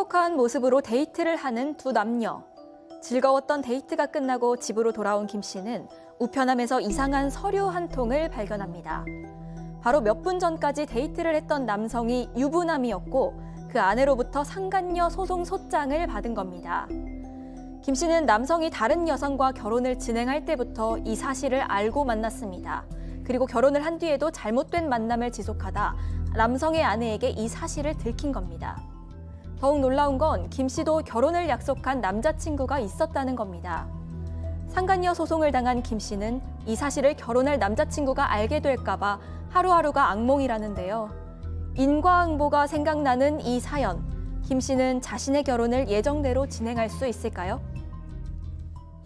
행복한 모습으로 데이트를 하는 두 남녀. 즐거웠던 데이트가 끝나고 집으로 돌아온 김 씨는 우편함에서 이상한 서류 한 통을 발견합니다. 바로 몇 분 전까지 데이트를 했던 남성이 유부남이었고 그 아내로부터 상간녀 소송 소장을 받은 겁니다. 김 씨는 남성이 다른 여성과 결혼을 진행할 때부터 이 사실을 알고 만났습니다. 그리고 결혼을 한 뒤에도 잘못된 만남을 지속하다 남성의 아내에게 이 사실을 들킨 겁니다. 더욱 놀라운 건 김 씨도 결혼을 약속한 남자친구가 있었다는 겁니다. 상간녀 소송을 당한 김 씨는 이 사실을 결혼할 남자친구가 알게 될까봐 하루하루가 악몽이라는데요. 인과응보가 생각나는 이 사연, 김 씨는 자신의 결혼을 예정대로 진행할 수 있을까요?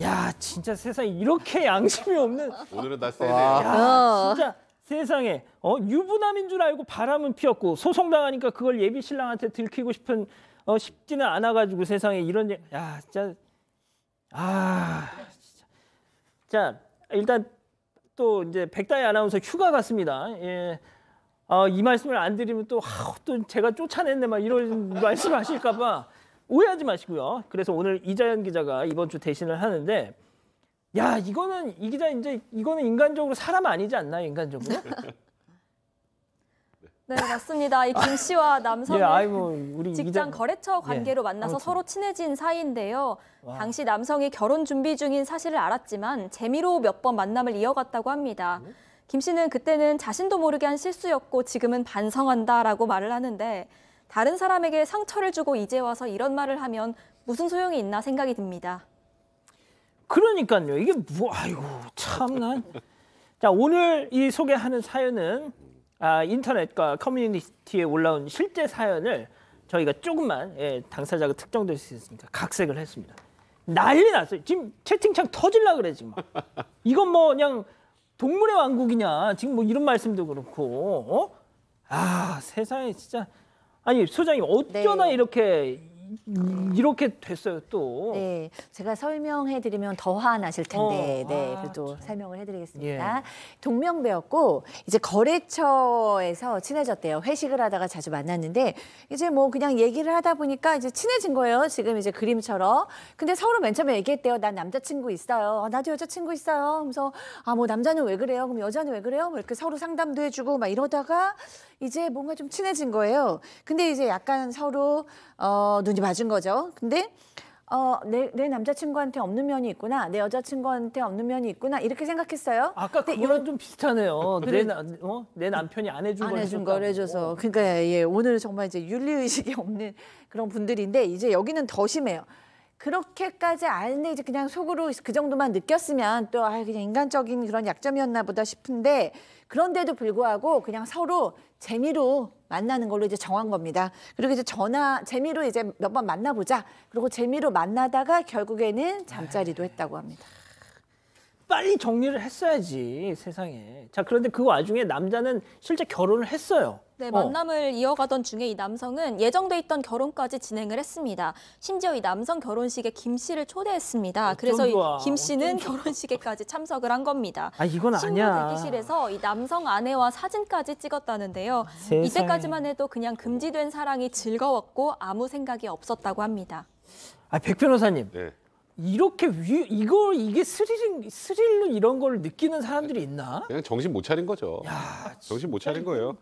야, 진짜 세상에 이렇게 양심이 없는. 오늘은 나 세네. 야, 아. 진짜 세상에 어, 유부남인 줄 알고 바람은 피웠고 소송 당하니까 그걸 예비 신랑한테 들키고 싶은 어, 쉽지는 않아가지고 세상에 이런 야 진짜 아 진짜 자 일단 또 이제 백다희 아나운서 휴가 갔습니다. 예. 어, 이 말씀을 안 드리면 또, 하, 또 제가 쫓아냈네 막 이런 말씀 하실까봐 오해하지 마시고요. 그래서 오늘 이자연 기자가 이번 주 대신을 하는데 야 이거는 이 기자 이제 이거는 인간적으로 사람 아니지 않나요 인간적으로? 네 맞습니다. 이 김 씨와 남성은 예, 아이 뭐 우리 직장 이제... 거래처 예, 관계로 예. 만나서 아무튼. 서로 친해진 사이인데요. 와. 당시 남성이 결혼 준비 중인 사실을 알았지만 재미로 몇 번 만남을 이어갔다고 합니다. 음? 김 씨는 그때는 자신도 모르게 한 실수였고 지금은 반성한다라고 말을 하는데 다른 사람에게 상처를 주고 이제 와서 이런 말을 하면 무슨 소용이 있나 생각이 듭니다. 그러니까요. 이게 뭐 아이고 참나. 자 오늘 이 소개하는 사연은 아, 인터넷과 커뮤니티에 올라온 실제 사연을 저희가 조금만 예, 당사자가 특정될 수 있으니까 각색을 했습니다. 난리 났어요. 지금 채팅창 터질라 그래 지금. 이건 뭐 그냥 동물의 왕국이냐. 지금 뭐 이런 말씀도 그렇고. 어? 아 세상에 진짜 아니 소장님 어쩌다 네. 이렇게 음, 네. 이렇게 됐어요 또. 네, 제가 설명해드리면 더 화나실 어, 텐데, 어, 네, 아, 그래도 참. 설명을 해드리겠습니다. 예. 동명 배였고 이제 거래처에서 친해졌대요. 회식을 하다가 자주 만났는데 이제 뭐 그냥 얘기를 하다 보니까 이제 친해진 거예요. 지금 이제 그림처럼. 근데 서로 맨 처음에 얘기했대요. 난 남자친구 있어요. 아, 나도 여자친구 있어요. 그래서 아 뭐 남자는 왜 그래요? 그럼 여자는 왜 그래요? 뭐 이렇게 서로 상담도 해주고 막 이러다가 이제 뭔가 좀 친해진 거예요. 근데 이제 약간 서로 어, 눈이 맞은 거죠. 근데 어, 내, 내 남자친구한테 없는 면이 있구나, 내 여자친구한테 없는 면이 있구나 이렇게 생각했어요. 아까 그거랑 이... 좀 비슷하네요. 그래. 어, 내, 나, 어? 내 남편이 안 해준 안 해준 걸 해줘서. 어. 그러니까 예, 예. 오늘 정말 이제 윤리 의식이 없는 그런 분들인데 이제 여기는 더 심해요. 그렇게까지 아닌데 이제 그냥 속으로 그 정도만 느꼈으면 또 아, 그냥 인간적인 그런 약점이었나 보다 싶은데 그런데도 불구하고 그냥 서로 재미로 만나는 걸로 이제 정한 겁니다. 그리고 이제 전화 재미로 이제 몇 번 만나보자. 그리고 재미로 만나다가 결국에는 잠자리도 했다고 합니다. 빨리 정리를 했어야지 세상에. 자 그런데 그 와중에 남자는 실제 결혼을 했어요. 네, 어. 만남을 어. 이어가던 중에 이 남성은 예정돼 있던 결혼까지 진행을 했습니다. 심지어 이 남성 결혼식에 김 씨를 초대했습니다. 그래서 좋김 씨는 결혼식에까지 참석을 한 겁니다. 아 이건 아니야. 대기실에서 이 남성 아내와 사진까지 찍었다는데요. 세상에. 이때까지만 해도 그냥 금지된 사랑이 즐거웠고 아무 생각이 없었다고 합니다. 아백 변호사님. 네. 이렇게 위, 이걸 이게 스릴 스릴로 이런 걸 느끼는 사람들이 있나? 그냥 정신 못 차린 거죠. 야, 정신 못 차린 거예요.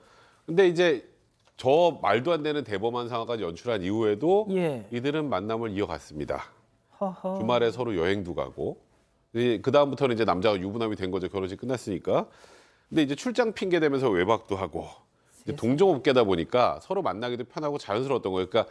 근데 이제 저 말도 안 되는 대범한 상황까지 연출한 이후에도 예. 이들은 만남을 이어갔습니다. 허허. 주말에 서로 여행도 가고 그 다음부터는 이제 남자가 유부남이 된 거죠 결혼식 끝났으니까. 근데 이제 출장 핑계 대면서 외박도 하고 동종업계다 보니까 서로 만나기도 편하고 자연스러웠던 거예요. 그러니까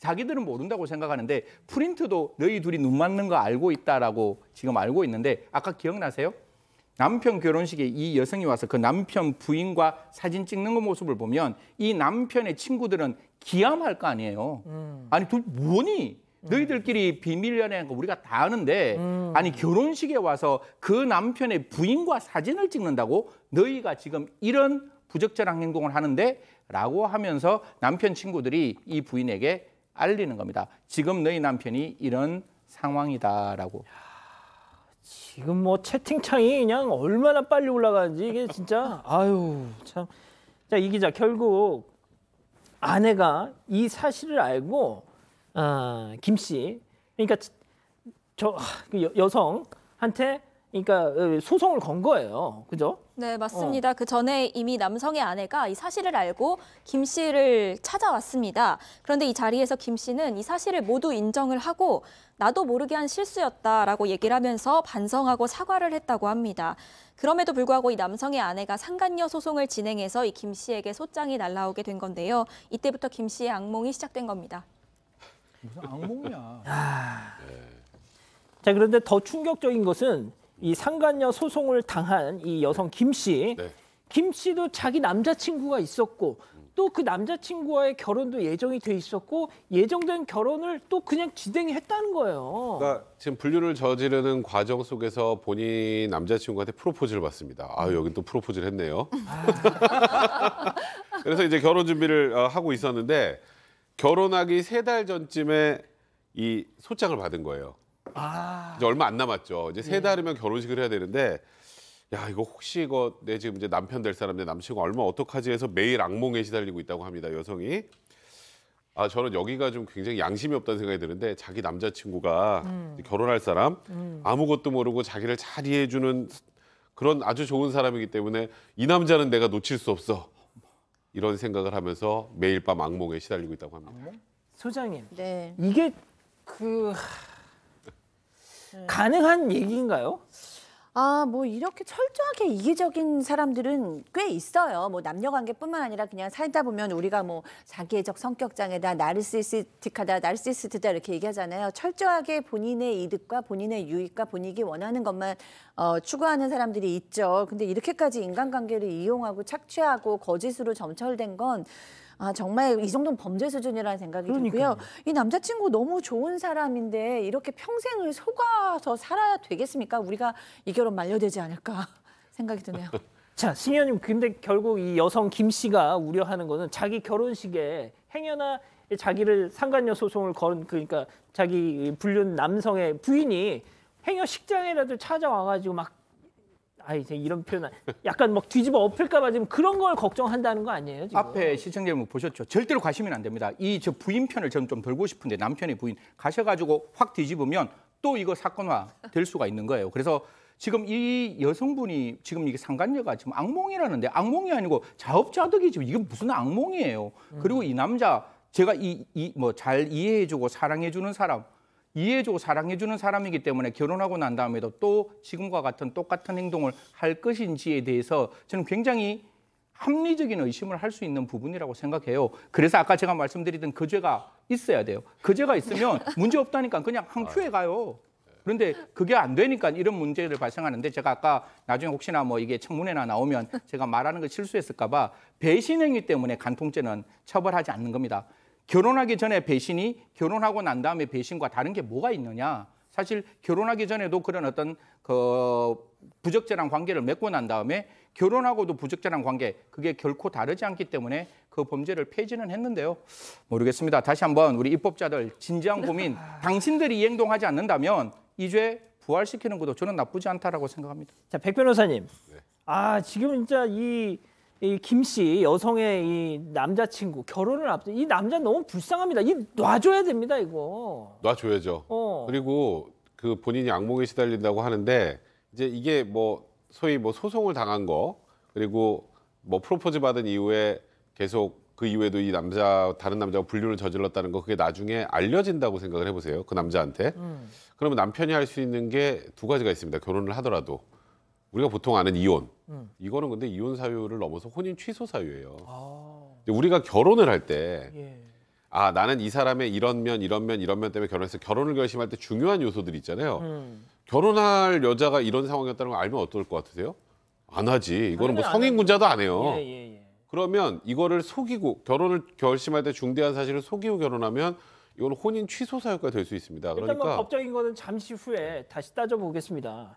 자기들은 모른다고 생각하는데 프린트도 너희 둘이 눈 맞는 거 알고 있다라고 지금 알고 있는데 아까 기억나세요? 남편 결혼식에 이 여성이 와서 그 남편 부인과 사진 찍는 그 모습을 보면 이 남편의 친구들은 기암할거 아니에요. 음. 아니 둘 뭐니? 너희들끼리 비밀 연애한 거 우리가 다 아는데 음. 아니 결혼식에 와서 그 남편의 부인과 사진을 찍는다고 너희가 지금 이런 부적절한 행동을 하는데 라고 하면서 남편 친구들이 이 부인에게 알리는 겁니다. 지금 너희 남편이 이런 상황이다라고. 지금 뭐 채팅창이 그냥 얼마나 빨리 올라가는지 이게 진짜 아유 참. 자이 기자 결국 아내가 이 사실을 알고 아, 김씨 그러니까 저 그 여성한테 그러니까 어, 소송을 건 거예요. 그죠? 네, 맞습니다. 어. 그 전에 이미 남성의 아내가 이 사실을 알고 김 씨를 찾아왔습니다. 그런데 이 자리에서 김 씨는 이 사실을 모두 인정을 하고 나도 모르게 한 실수였다라고 얘기를 하면서 반성하고 사과를 했다고 합니다. 그럼에도 불구하고 이 남성의 아내가 상간녀 소송을 진행해서 이 김 씨에게 소장이 날라오게 된 건데요. 이때부터 김 씨의 악몽이 시작된 겁니다. 무슨 악몽이야. 아... 자, 그런데 더 충격적인 것은 이 상간녀 소송을 당한 이 여성 김 씨. 네. 김 씨도 자기 남자친구가 있었고 또 그 남자친구와의 결혼도 예정이 돼 있었고 예정된 결혼을 또 그냥 진행했다는 거예요. 그러니까 지금 분류를 저지르는 과정 속에서 본인 남자친구한테 프로포즈를 받습니다. 아여긴또 프로포즈를 했네요. 그래서 이제 결혼 준비를 어, 하고 있었는데 결혼하기 세 달 전쯤에 이 소장을 받은 거예요. 아. 이제 얼마 안 남았죠. 이제 세 네. 달이면 결혼식을 해야 되는데 야 이거 혹시 이거 내 지금 이제 남편 될 사람 내 남친과 얼마 어떡하지 해서 매일 악몽에 시달리고 있다고 합니다. 여성이. 아 저는 여기가 좀 굉장히 양심이 없다는 생각이 드는데 자기 남자친구가 음. 결혼할 사람 음. 아무것도 모르고 자기를 잘 이해해주는 그런 아주 좋은 사람이기 때문에 이 남자는 내가 놓칠 수 없어 이런 생각을 하면서 매일 밤 악몽에 시달리고 있다고 합니다. 소장님, 네. 이게 그 네. 가능한 얘기인가요? 아, 뭐 이렇게 철저하게 이기적인 사람들은 꽤 있어요. 뭐 남녀 관계뿐만 아니라 그냥 살다 보면 우리가 뭐 자기애적 성격장애다, 나르시스틱하다, 나르시스트다 이렇게 얘기하잖아요. 철저하게 본인의 이득과 본인의 유익과 본인이 원하는 것만 어, 추구하는 사람들이 있죠. 근데 이렇게까지 인간관계를 이용하고 착취하고 거짓으로 점철된 건아 정말 이 정도는 범죄 수준이라는 생각이 그러니까요. 들고요. 이 남자친구 너무 좋은 사람인데 이렇게 평생을 속아서 살아야 되겠습니까? 우리가 이 결혼 만료되지 않을까 생각이 드네요. 자, 승현님 근데 결국 이 여성 김 씨가 우려하는 거는 자기 결혼식에 행여나 자기를 상간녀 소송을 건 그러니까 자기 불륜 남성의 부인이 행여 식장에라도 찾아와가지고 막아 이제 이런 표현 약간 막 뒤집어 엎을까봐 지금 그런 걸 걱정한다는 거 아니에요? 지금? 앞에 시청자분 여러 보셨죠? 절대로 가시면 안 됩니다. 이 저 부인 편을 저는 좀 돌고 싶은데 남편의 부인 가셔가지고 확 뒤집으면 또 이거 사건화 될 수가 있는 거예요. 그래서 지금 이 여성분이 지금 이게 상간녀가 지금 악몽이라는데 악몽이 아니고 자업자득이 지금 이게 무슨 악몽이에요. 그리고 이 남자 제가 이 뭐 잘 이해해주고 사랑해주는 사람 이해해주고 사랑해주는 사람이기 때문에 결혼하고 난 다음에도 또 지금과 같은 똑같은 행동을 할 것인지에 대해서 저는 굉장히 합리적인 의심을 할 수 있는 부분이라고 생각해요. 그래서 아까 제가 말씀드리던 그 죄가 있어야 돼요. 그 죄가 있으면 문제 없다니까 그냥 한 아. 큐에 가요. 그런데 그게 안 되니까 이런 문제를 발생하는데 제가 아까 나중에 혹시나 뭐 이게 청문회나 나오면 제가 말하는 걸 실수했을까 봐 배신행위 때문에 간통죄는 처벌하지 않는 겁니다. 결혼하기 전에 배신이 결혼하고 난 다음에 배신과 다른 게 뭐가 있느냐. 사실 결혼하기 전에도 그런 어떤 그 부적절한 관계를 맺고 난 다음에 결혼하고도 부적절한 관계 그게 결코 다르지 않기 때문에 그 범죄를 폐지는 했는데요. 모르겠습니다. 다시 한번 우리 입법자들 진지한 네. 고민 아. 당신들이 이 행동하지 않는다면 이 죄 부활시키는 것도 저는 나쁘지 않다라고 생각합니다. 자, 백 변호사님. 네. 아, 지금 진짜 이 이김씨 여성의 이 남자친구 결혼을 앞둔 이 남자 너무 불쌍합니다. 이 놔줘야 됩니다 이거. 놔줘야죠. 어. 그리고 그 본인이 악몽에 시달린다고 하는데 이제 이게 뭐 소위 뭐 소송을 당한 거 그리고 뭐 프로포즈 받은 이후에 계속 그 이후에도 이 남자 다른 남자와 불륜을 저질렀다는 거 그게 나중에 알려진다고 생각을 해보세요 그 남자한테 음. 그러면 남편이 할 수 있는 게 두 가지가 있습니다 결혼을 하더라도 우리가 보통 아는 이혼. 음. 이거는 근데 이혼 사유를 넘어서 혼인 취소 사유예요. 아. 우리가 결혼을 할때 예. 아 나는 이 사람의 이런 면 이런 면 이런 면 때문에 결혼해서 결혼을 결심할 때 중요한 요소들이 있잖아요. 음. 결혼할 여자가 이런 상황이었다는 걸 알면 어떨 것 같으세요? 안 하지. 이거는 뭐 성인군자도 안 해요. 예, 예, 예. 그러면 이거를 속이고 결혼을 결심할 때 중대한 사실을 속이고 결혼하면 이건 혼인 취소 사유가 될 수 있습니다. 뭐 그러니까 법적인 거는 잠시 후에 다시 따져보겠습니다.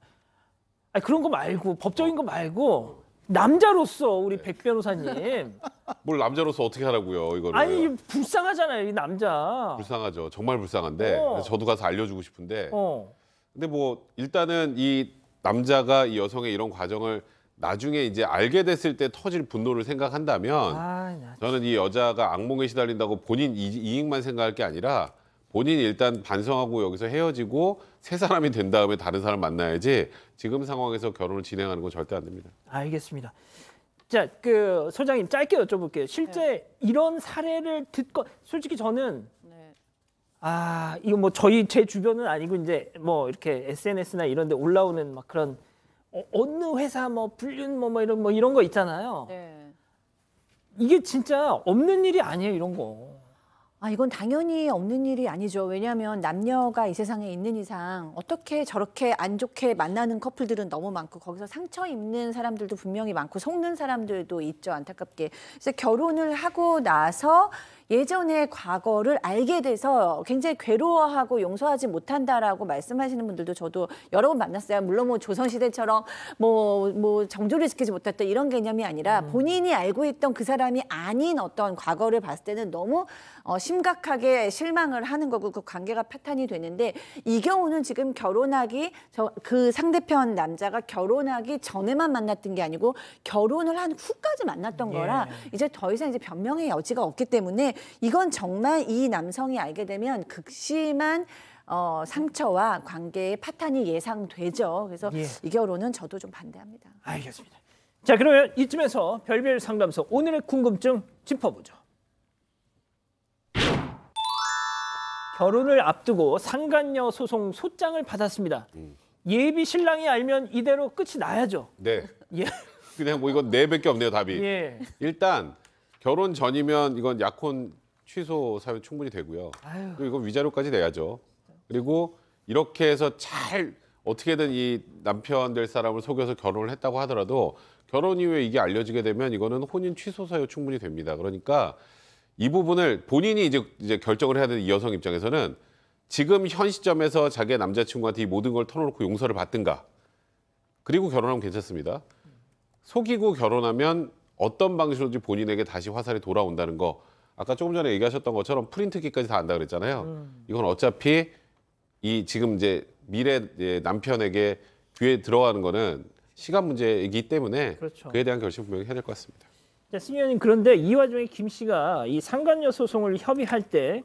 아니, 그런 거 말고 법적인 거 말고 남자로서 우리 네. 백 변호사님 뭘 남자로서 어떻게 하라고요 이거를 아니 불쌍하잖아요 이 남자 불쌍하죠 정말 불쌍한데 어. 저도 가서 알려주고 싶은데 어. 근데 뭐 일단은 이 남자가 이 여성의 이런 과정을 나중에 이제 알게 됐을 때 터질 분노를 생각한다면 아, 저는 이 여자가 악몽에 시달린다고 본인 이, 이익만 생각할 게 아니라 본인이 일단 반성하고 여기서 헤어지고 새 사람이 된 다음에 다른 사람 만나야지 지금 상황에서 결혼을 진행하는 건 절대 안 됩니다. 알겠습니다. 자, 그 소장님 짧게 여쭤볼게요. 실제 네. 이런 사례를 듣고 솔직히 저는 네. 아 이거 뭐 저희 제 주변은 아니고 이제 뭐 이렇게 SNS나 이런데 올라오는 막 그런 어, 어느 회사 뭐 불륜 뭐, 뭐 이런 뭐 이런 거 있잖아요. 네. 이게 진짜 없는 일이 아니에요 이런 거. 아, 이건 당연히 없는 일이 아니죠. 왜냐하면 남녀가 이 세상에 있는 이상 어떻게 저렇게 안 좋게 만나는 커플들은 너무 많고 거기서 상처 입는 사람들도 분명히 많고 속는 사람들도 있죠. 안타깝게. 그래서 결혼을 하고 나서 예전의 과거를 알게 돼서 굉장히 괴로워하고 용서하지 못한다라고 말씀하시는 분들도 저도 여러 번 만났어요. 물론 뭐 조선시대처럼 뭐, 뭐 정조를 지키지 못했다 이런 개념이 아니라 음. 본인이 알고 있던 그 사람이 아닌 어떤 과거를 봤을 때는 너무 어, 심각하게 실망을 하는 거고 그 관계가 파탄이 되는데 이 경우는 지금 결혼하기 저, 그 상대편 남자가 결혼하기 전에만 만났던 게 아니고 결혼을 한 후까지 만났던 거라 예. 이제 더 이상 이제 변명의 여지가 없기 때문에 이건 정말 이 남성이 알게 되면 극심한 어, 상처와 관계의 파탄이 예상되죠. 그래서 예. 이 결혼은 저도 좀 반대합니다. 알겠습니다. 자 그러면 이쯤에서 별별 상담소 오늘의 궁금증 짚어보죠. 결혼을 앞두고 상간녀 소송 소장을 받았습니다. 예비 신랑이 알면 이대로 끝이 나야죠. 네. 예. 그냥 뭐 이건 네 밖에 없네요 답이. 예. 일단 결혼 전이면 이건 약혼 취소 사유 충분히 되고요. 아유. 그리고 이건 위자료까지 내야죠. 그리고 이렇게 해서 잘 어떻게든 이 남편 될 사람을 속여서 결혼을 했다고 하더라도 결혼 이후에 이게 알려지게 되면 이거는 혼인 취소 사유 충분히 됩니다. 그러니까 이 부분을 본인이 이제, 이제 결정을 해야 되는 이 여성 입장에서는 지금 현 시점에서 자기의 남자친구한테 이 모든 걸 털어놓고 용서를 받든가 그리고 결혼하면 괜찮습니다. 속이고 결혼하면 어떤 방식으로든지 본인에게 다시 화살이 돌아온다는 거 아까 조금 전에 얘기하셨던 것처럼 프린트기까지 다 안다 그랬잖아요. 음. 이건 어차피 이 지금 이제 미래 남편에게 귀에 들어가는 거는 시간 문제이기 때문에 그렇죠. 그에 대한 결심 분명히 해야 될 것 같습니다. 자, 승의원님 그런데 이 와중에 김 씨가 이상관녀 소송을 협의할 때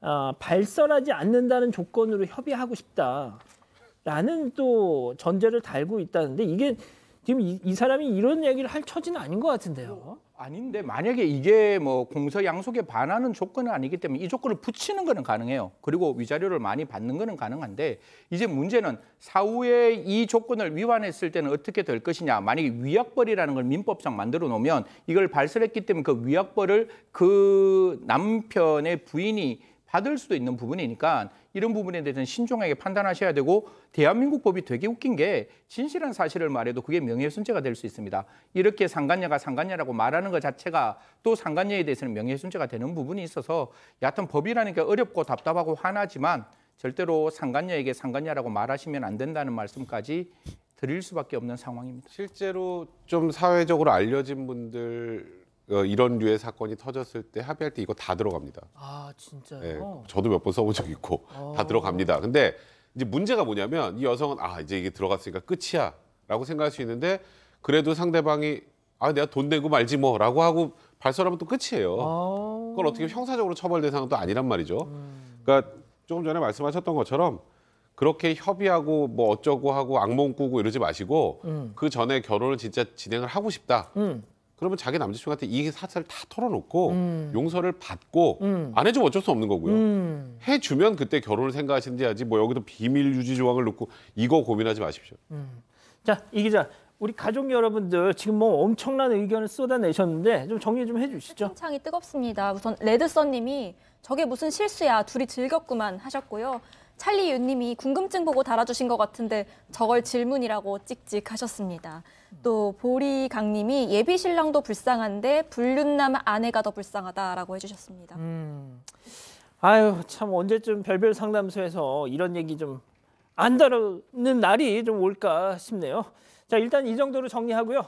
아, 발설하지 않는다는 조건으로 협의하고 싶다라는 또 전제를 달고 있다는데 이게 지금 이, 이 사람이 이런 얘기를 할 처지는 아닌 것 같은데요. 뭐, 아닌데 만약에 이게 뭐 공서 양속에 반하는 조건은 아니기 때문에 이 조건을 붙이는 거는 가능해요. 그리고 위자료를 많이 받는 거는 가능한데 이제 문제는 사후에 이 조건을 위반했을 때는 어떻게 될 것이냐. 만약에 위약벌이라는 걸 민법상 만들어 놓으면 이걸 발설했기 때문에 그 위약벌을 그 남편의 부인이 받을 수도 있는 부분이니까 이런 부분에 대해서는 신중하게 판단하셔야 되고 대한민국 법이 되게 웃긴 게 진실한 사실을 말해도 그게 명예훼손죄가 될 수 있습니다. 이렇게 상간녀가 상간녀라고 말하는 것 자체가 또 상간녀에 대해서는 명예훼손죄가 되는 부분이 있어서 여하 법이라는 게 어렵고 답답하고 화나지만 절대로 상간녀에게 상간녀라고 말하시면 안 된다는 말씀까지 드릴 수밖에 없는 상황입니다. 실제로 좀 사회적으로 알려진 분들 어, 이런 류의 사건이 터졌을 때 합의할 때 이거 다 들어갑니다. 아 진짜요? 예, 저도 몇 번 써본 적 있고 어. 다 들어갑니다. 근데 이제 문제가 뭐냐면 이 여성은 아 이제 이게 들어갔으니까 끝이야라고 생각할 수 있는데 그래도 상대방이 아 내가 돈 내고 말지 뭐라고 하고 발설하면 또 끝이에요. 아. 그건 어떻게 형사적으로 처벌 대상은 또 아니란 말이죠. 음. 그러니까 조금 전에 말씀하셨던 것처럼 그렇게 협의하고 뭐 어쩌고 하고 악몽 꾸고 이러지 마시고 음. 그 전에 결혼을 진짜 진행을 하고 싶다. 음. 그러면 자기 남자친구한테 이사태을다 털어놓고 음. 용서를 받고 음. 안 해주면 어쩔 수 없는 거고요. 음. 해주면 그때 결혼을 생각하시는지 하지 뭐 여기도 비밀 유지 조항을 놓고 이거 고민하지 마십시오. 음. 자, 이 기자. 우리 가족 여러분들 지금 뭐 엄청난 의견을 쏟아내셨는데 좀 정리 좀 해주시죠. 창이 뜨겁습니다. 우선 레드썬님이 저게 무슨 실수야 둘이 즐겁구만 하셨고요. 찰리 윤님이 궁금증 보고 달아주신 것 같은데 저걸 질문이라고 찍찍하셨습니다. 또 보리강님이 예비 신랑도 불쌍한데 불륜남 아내가 더 불쌍하다라고 해주셨습니다. 음, 아유 참 언제쯤 별별 상담소에서 이런 얘기 좀 안 다루는 날이 좀 올까 싶네요. 자 일단 이 정도로 정리하고요.